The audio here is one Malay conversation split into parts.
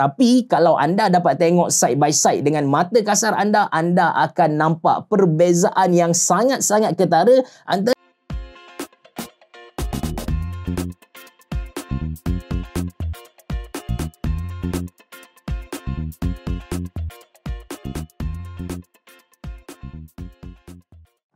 Tapi kalau anda dapat tengok side by side dengan mata kasar anda, anda akan nampak perbezaan yang sangat-sangat ketara antara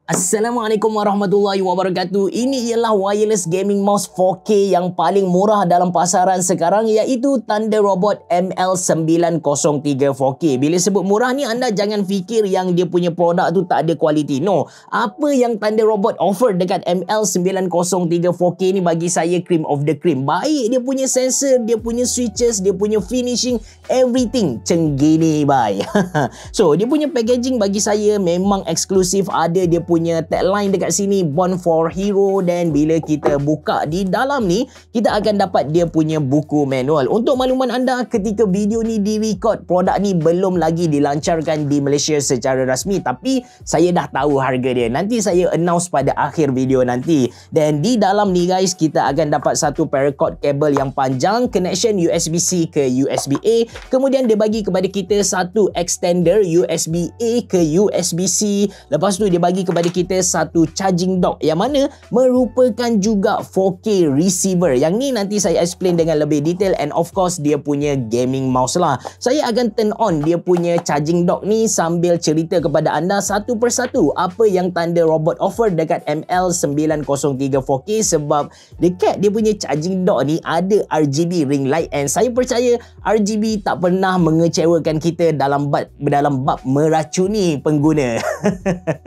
Assalamualaikum warahmatullahi wabarakatuh. Ini ialah wireless gaming mouse 4K yang paling murah dalam pasaran sekarang iaitu Thunder Robot ML903 4K. Bila sebut murah ni anda jangan fikir yang dia punya produk tu tak ada kualiti. No. Apa yang Thunder Robot offer dekat ML903 4K ni bagi saya cream of the cream. Baik dia punya sensor, dia punya switches, dia punya finishing, everything cenggini bye. so, dia punya packaging bagi saya memang eksklusif ada dia punya punya tagline dekat sini Born for Hero dan bila kita buka di dalam ni kita akan dapat dia punya buku manual. Untuk makluman anda ketika video ni direcord produk ni belum lagi dilancarkan di Malaysia secara rasmi tapi saya dah tahu harga dia. Nanti saya announce pada akhir video nanti. Dan di dalam ni guys kita akan dapat satu paracord kabel yang panjang connection USB-C ke USB-A kemudian dia bagi kepada kita satu extender USB-A ke USB-C lepas tu dia bagi kepada ada kita satu charging dock yang mana merupakan juga 4K receiver. Yang ni nanti saya explain dengan lebih detail and of course dia punya gaming mouse lah. Saya akan turn on dia punya charging dock ni sambil cerita kepada anda satu persatu apa yang tanda robot offer dekat ML9034 4K sebab dekat dia punya charging dock ni ada RGB ring light and saya percaya RGB tak pernah mengecewakan kita dalam bab dalam bab meracuni pengguna.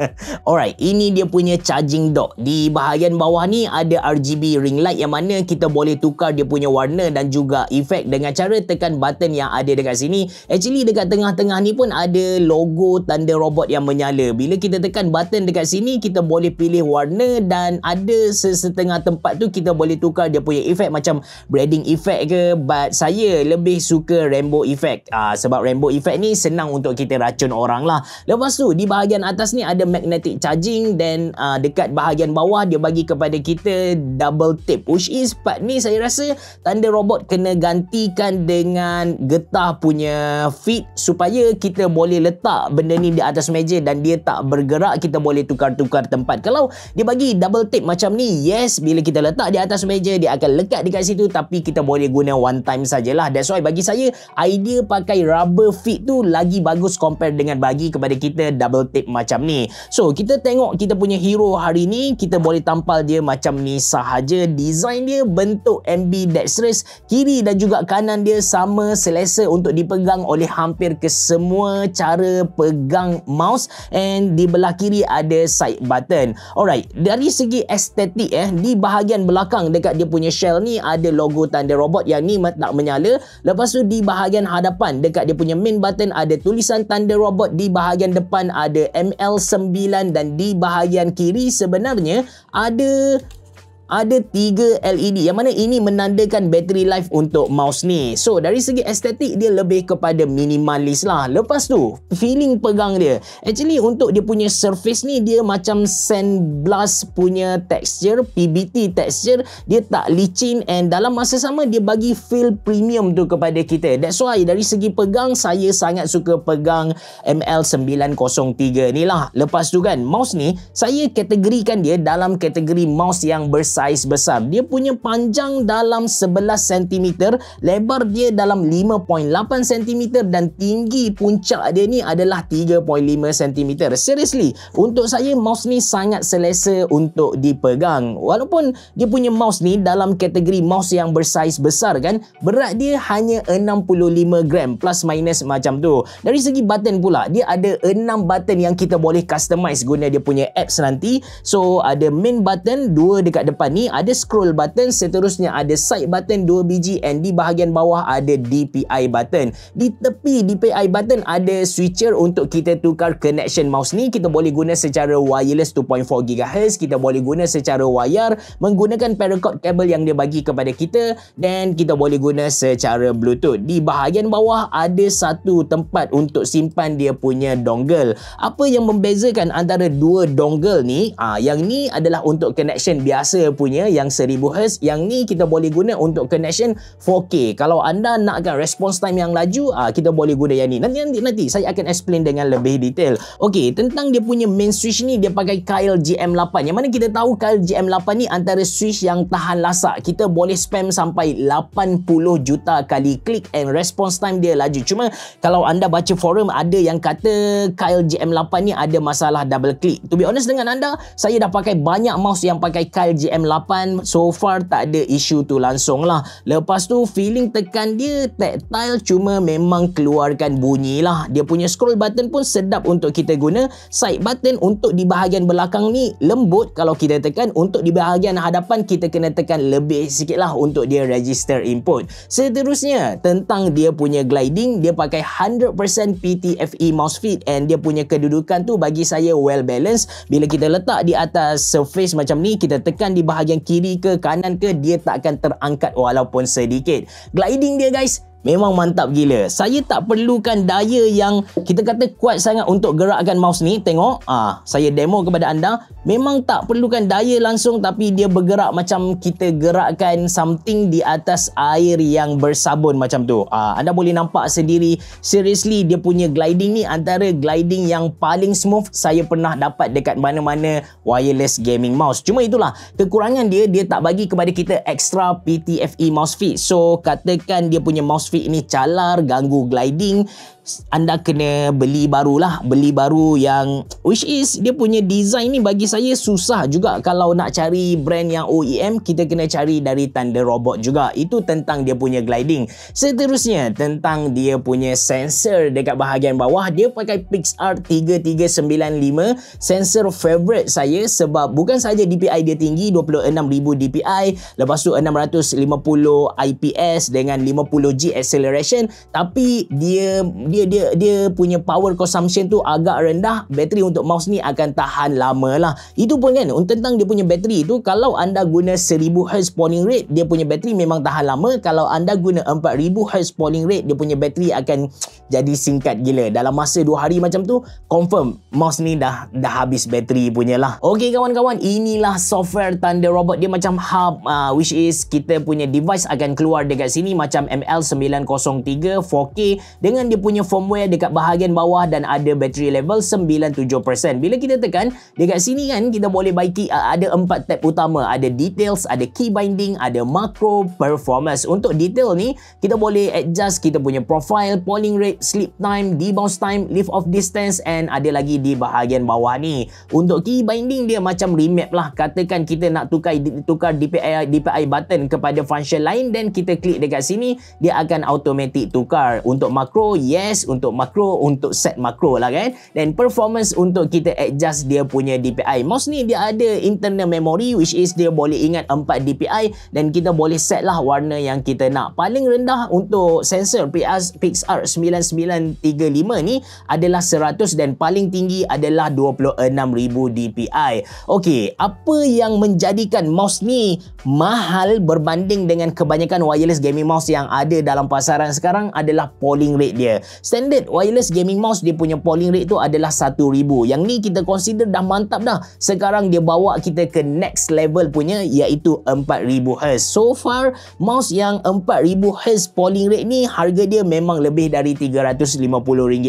Alright Alright, ini dia punya charging dock. Di bahagian bawah ni ada RGB ring light yang mana kita boleh tukar dia punya warna dan juga efek dengan cara tekan button yang ada dekat sini. Actually dekat tengah-tengah ni pun ada logo tanda robot yang menyala. Bila kita tekan button dekat sini, kita boleh pilih warna dan ada sesetengah tempat tu kita boleh tukar dia punya efek macam branding efek ke. But saya lebih suka rainbow efek. Uh, ah, sebab rainbow efek ni senang untuk kita racun orang lah. Lepas tu di bahagian atas ni ada magnetic charging charging then uh, dekat bahagian bawah dia bagi kepada kita double tip which is part ni saya rasa tanda robot kena gantikan dengan getah punya fit supaya kita boleh letak benda ni di atas meja dan dia tak bergerak kita boleh tukar-tukar tempat kalau dia bagi double tip macam ni yes bila kita letak di atas meja dia akan lekat dekat situ tapi kita boleh guna one time sajalah that's why bagi saya idea pakai rubber fit tu lagi bagus compare dengan bagi kepada kita double tip macam ni so kita tengok kita punya hero hari ni kita boleh tampal dia macam ni sahaja design dia bentuk MB Dexterous kiri dan juga kanan dia sama selesa untuk dipegang oleh hampir kesemua cara pegang mouse and di belah kiri ada side button alright dari segi estetik eh di bahagian belakang dekat dia punya shell ni ada logo tanda robot yang ni nak menyala lepas tu di bahagian hadapan dekat dia punya main button ada tulisan tanda robot di bahagian depan ada ML9 dan di bahagian kiri sebenarnya ada ada 3 LED yang mana ini menandakan battery life untuk mouse ni. So dari segi estetik dia lebih kepada minimalis lah. Lepas tu feeling pegang dia. Actually untuk dia punya surface ni dia macam sandblast punya texture, PBT texture. Dia tak licin and dalam masa sama dia bagi feel premium tu kepada kita. That's why dari segi pegang saya sangat suka pegang ML903 ni lah. Lepas tu kan mouse ni saya kategorikan dia dalam kategori mouse yang bersih saiz besar. Dia punya panjang dalam 11 cm, lebar dia dalam 5.8 cm dan tinggi puncak dia ni adalah 3.5 cm. Seriously, untuk saya mouse ni sangat selesa untuk dipegang. Walaupun dia punya mouse ni dalam kategori mouse yang bersaiz besar kan, berat dia hanya 65 gram plus minus macam tu. Dari segi button pula, dia ada 6 button yang kita boleh customize guna dia punya apps nanti. So, ada main button, dua dekat depan depan ni ada scroll button seterusnya ada side button 2 biji and di bahagian bawah ada DPI button di tepi DPI button ada switcher untuk kita tukar connection mouse ni kita boleh guna secara wireless 2.4 GHz kita boleh guna secara wire menggunakan paracord kabel yang dia bagi kepada kita dan kita boleh guna secara bluetooth di bahagian bawah ada satu tempat untuk simpan dia punya dongle apa yang membezakan antara dua dongle ni ah yang ni adalah untuk connection biasa punya yang 1000Hz yang ni kita boleh guna untuk connection 4K kalau anda nakkan response time yang laju uh, kita boleh guna yang ni nanti nanti nanti saya akan explain dengan lebih detail ok tentang dia punya main switch ni dia pakai Kyle GM8 yang mana kita tahu Kyle GM8 ni antara switch yang tahan lasak kita boleh spam sampai 80 juta kali klik and response time dia laju cuma kalau anda baca forum ada yang kata Kyle GM8 ni ada masalah double click to be honest dengan anda saya dah pakai banyak mouse yang pakai Kyle GM8 8 so far tak ada isu tu langsung lah lepas tu feeling tekan dia tactile cuma memang keluarkan bunyi lah dia punya scroll button pun sedap untuk kita guna side button untuk di bahagian belakang ni lembut kalau kita tekan untuk di bahagian hadapan kita kena tekan lebih sikit lah untuk dia register input seterusnya tentang dia punya gliding dia pakai 100% PTFE mouse feet and dia punya kedudukan tu bagi saya well balanced bila kita letak di atas surface macam ni kita tekan di bahagian bahagian kiri ke kanan ke dia tak akan terangkat walaupun sedikit gliding dia guys Memang mantap gila. Saya tak perlukan daya yang kita kata kuat sangat untuk gerakkan mouse ni. Tengok. ah Saya demo kepada anda. Memang tak perlukan daya langsung tapi dia bergerak macam kita gerakkan something di atas air yang bersabun macam tu. Ah, anda boleh nampak sendiri. Seriously, dia punya gliding ni antara gliding yang paling smooth saya pernah dapat dekat mana-mana wireless gaming mouse. Cuma itulah. Kekurangan dia, dia tak bagi kepada kita extra PTFE mouse feed. So, katakan dia punya mouse CrossFit ni calar, ganggu gliding, anda kena beli barulah, beli baru yang which is dia punya design ni bagi saya susah juga kalau nak cari brand yang OEM, kita kena cari dari Thunder Robot juga. Itu tentang dia punya gliding. Seterusnya tentang dia punya sensor dekat bahagian bawah, dia pakai PixR 3395, sensor favorite saya sebab bukan saja DPI dia tinggi 26000 DPI, lepas tu 650 IPS dengan 50G acceleration tapi dia dia dia dia punya power consumption tu agak rendah bateri untuk mouse ni akan tahan lama lah itu pun kan tentang dia punya bateri tu kalau anda guna 1000Hz spawning rate dia punya bateri memang tahan lama kalau anda guna 4000Hz spawning rate dia punya bateri akan jadi singkat gila dalam masa 2 hari macam tu confirm mouse ni dah dah habis bateri punya lah ok kawan-kawan inilah software Thunder Robot dia macam hub uh, which is kita punya device akan keluar dekat sini macam ML9 903 4K dengan dia punya firmware dekat bahagian bawah dan ada battery level 97%. Bila kita tekan dekat sini kan kita boleh baiki uh, ada empat tab utama. Ada details, ada key binding, ada macro, performance. Untuk detail ni kita boleh adjust kita punya profile, polling rate, sleep time, debounce time, lift off distance and ada lagi di bahagian bawah ni. Untuk key binding dia macam remap lah. Katakan kita nak tukar tukar DPI DPI button kepada function lain dan kita klik dekat sini dia akan akan automatic tukar untuk makro yes untuk makro untuk set makro lah kan dan performance untuk kita adjust dia punya DPI mouse ni dia ada internal memory which is dia boleh ingat 4 DPI dan kita boleh set lah warna yang kita nak paling rendah untuk sensor PS Pixar 9935 ni adalah 100 dan paling tinggi adalah 26000 DPI Okey, apa yang menjadikan mouse ni mahal berbanding dengan kebanyakan wireless gaming mouse yang ada dalam pasaran sekarang adalah polling rate dia. Standard wireless gaming mouse dia punya polling rate tu adalah 1000. Yang ni kita consider dah mantap dah. Sekarang dia bawa kita ke next level punya iaitu 4000Hz. So far mouse yang 4000Hz polling rate ni harga dia memang lebih dari RM350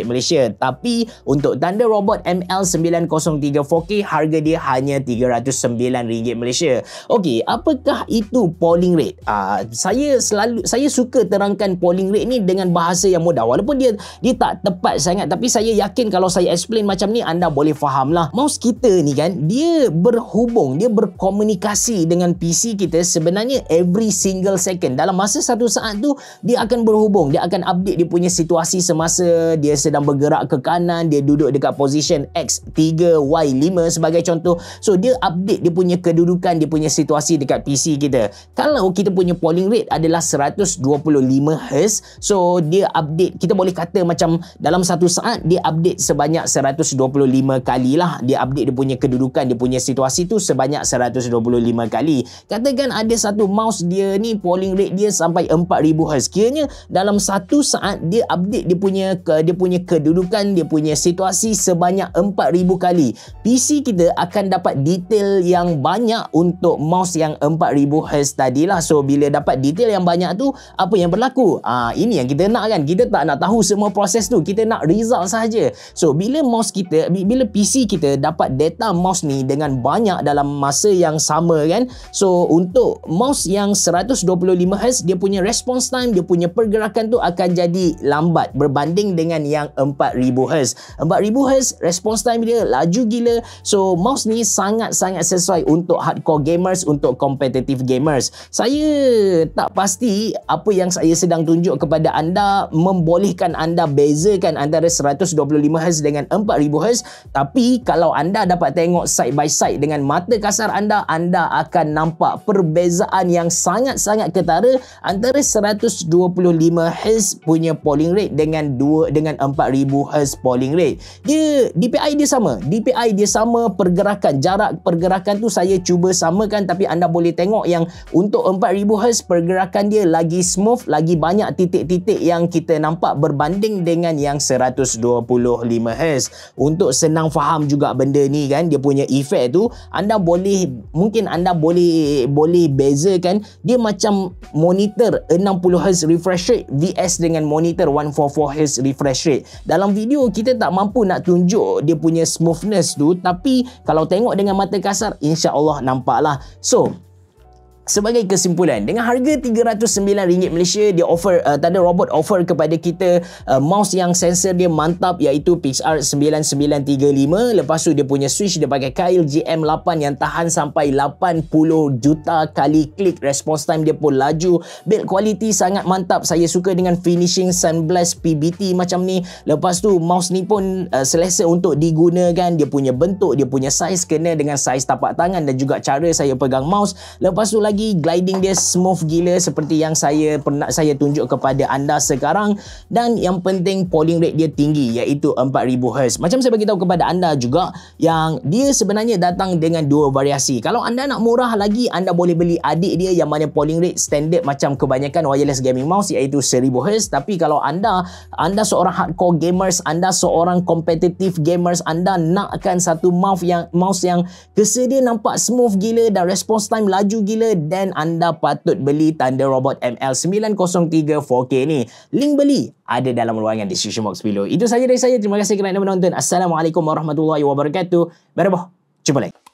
Malaysia. Tapi untuk Thunder Robot ML903 4K harga dia hanya RM309 Malaysia. Okey, apakah itu polling rate? Uh, saya selalu saya suka terangkan kenaikan polling rate ni dengan bahasa yang mudah walaupun dia dia tak tepat sangat tapi saya yakin kalau saya explain macam ni anda boleh faham lah mouse kita ni kan dia berhubung dia berkomunikasi dengan PC kita sebenarnya every single second dalam masa satu saat tu dia akan berhubung dia akan update dia punya situasi semasa dia sedang bergerak ke kanan dia duduk dekat position X3 Y5 sebagai contoh so dia update dia punya kedudukan dia punya situasi dekat PC kita kalau kita punya polling rate adalah 125 hertz so dia update kita boleh kata macam dalam satu saat dia update sebanyak 125 kali lah dia update dia punya kedudukan dia punya situasi tu sebanyak 125 kali katakan ada satu mouse dia ni polling rate dia sampai 4000 hertz kiranya dalam satu saat dia update dia punya ke, dia punya kedudukan dia punya situasi sebanyak 4000 kali PC kita akan dapat detail yang banyak untuk mouse yang 4000 hertz tadi lah so bila dapat detail yang banyak tu apa yang berlaku ha, ini yang kita nak kan kita tak nak tahu semua proses tu kita nak result saja. so bila mouse kita bila PC kita dapat data mouse ni dengan banyak dalam masa yang sama kan so untuk mouse yang 125Hz dia punya response time dia punya pergerakan tu akan jadi lambat berbanding dengan yang 4000Hz 4000Hz response time dia laju gila so mouse ni sangat-sangat sesuai untuk hardcore gamers untuk competitive gamers saya tak pasti apa yang saya sedang yang tunjuk kepada anda membolehkan anda bezakan antara 125Hz dengan 4000Hz tapi kalau anda dapat tengok side by side dengan mata kasar anda anda akan nampak perbezaan yang sangat-sangat ketara antara 125Hz punya polling rate dengan 2 dengan 4000Hz polling rate dia DPI dia sama DPI dia sama pergerakan jarak pergerakan tu saya cuba samakan tapi anda boleh tengok yang untuk 4000Hz pergerakan dia lagi smooth lagi banyak titik-titik yang kita nampak berbanding dengan yang 125Hz. Untuk senang faham juga benda ni kan, dia punya efek tu, anda boleh, mungkin anda boleh boleh bezakan, dia macam monitor 60Hz refresh rate VS dengan monitor 144Hz refresh rate. Dalam video, kita tak mampu nak tunjuk dia punya smoothness tu, tapi kalau tengok dengan mata kasar, insya Allah nampaklah. So, Sebagai kesimpulan, dengan harga RM309 Malaysia, dia offer uh, tanda robot offer kepada kita uh, mouse yang sensor dia mantap iaitu PixArt 9935. Lepas tu dia punya switch dia pakai kail GM8 yang tahan sampai 80 juta kali klik. Response time dia pun laju. Build quality sangat mantap. Saya suka dengan finishing sunblast PBT macam ni. Lepas tu mouse ni pun uh, selesa untuk digunakan. Dia punya bentuk, dia punya size kena dengan size tapak tangan dan juga cara saya pegang mouse. Lepas tu lagi lagi gliding dia smooth gila seperti yang saya pernah saya tunjuk kepada anda sekarang dan yang penting polling rate dia tinggi iaitu 4000Hz macam saya beritahu kepada anda juga yang dia sebenarnya datang dengan dua variasi kalau anda nak murah lagi anda boleh beli adik dia yang mana polling rate standard macam kebanyakan wireless gaming mouse iaitu 1000Hz tapi kalau anda anda seorang hardcore gamers anda seorang competitive gamers anda nakkan satu mouse yang mouse yang kesedia nampak smooth gila dan response time laju gila then anda patut beli Thunder Robot ML903 4K ni. Link beli ada dalam ruangan description box below. Itu saja dari saya. Terima kasih kerana menonton. Assalamualaikum warahmatullahi wabarakatuh. Berbah. Jumpa lagi.